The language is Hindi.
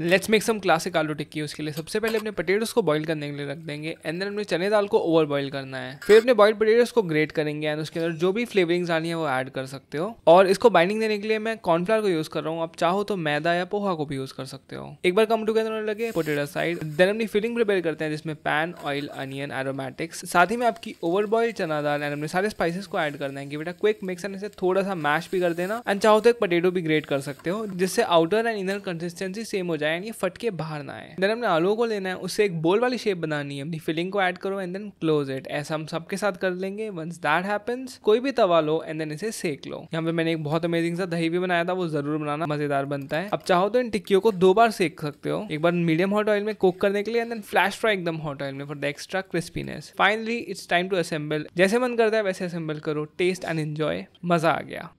लेट्स मेक सम क्लासिक आलू टिक्की उसके लिए सबसे पहले अपने पटेटोस को बॉईल करने के लिए रख देंगे एंड देन चने दाल को ओवर बॉईल करना है फिर अपने बॉइल्ड पटेटोस को ग्रेट करेंगे एंड उसके अंदर जो भी फ्लेवरिंग्स आनी है वो ऐड कर सकते हो और इसको बाइंडिंग देने के लिए मैं कॉर्नफ्लावर को यूज कर रहा हूँ आप चाहो तो मैदा या पोहा को भी यूज कर सकते हो एक बार कम टूगेदर होने लगे पोटेटो साइड देन अपनी फिलिंग प्रिपेयर करते हैं जिसमें पैन ऑयल अनियन एरोमेटिक्स साथ ही में आपकी ओवर बॉइल चना दाल एंड अपने सारे स्पाइसेस को ऐड करना है कि बेटा क्विक मिक्स एंड इसे थोड़ा सा मैश भी कर देना एंड चाहो तो एक पटेटो भी ग्रेट कर सकते हो जिससे outer and inner consistency same हो जाए जाए एंड ये फट के बाहर ना आए देन हमने आलू को लेना है उससे एक बोल वाली शेप बनानी है अपनी फिलिंग को ऐड करो एंड देन क्लोज इट ऐसा हम सबके साथ कर लेंगे वंस दैट हैपेंस कोई भी तवा लो एंड देन इसे सेक लो यहाँ पे मैंने एक बहुत अमेजिंग सा दही भी बनाया था वो जरूर बनाना मजेदार बनता है अब चाहो तो इन टिक्कियों को दो बार सेक सकते हो एक बार मीडियम हॉट ऑयल में कुक करने के लिए एंड देन फ्लैश फ्राई एकदम हॉट ऑयल में for the extra crispiness finally it's time to assemble जैसे मन करता है वैसे असेंबल करो टेस्ट एंड एंजॉय मजा आ गया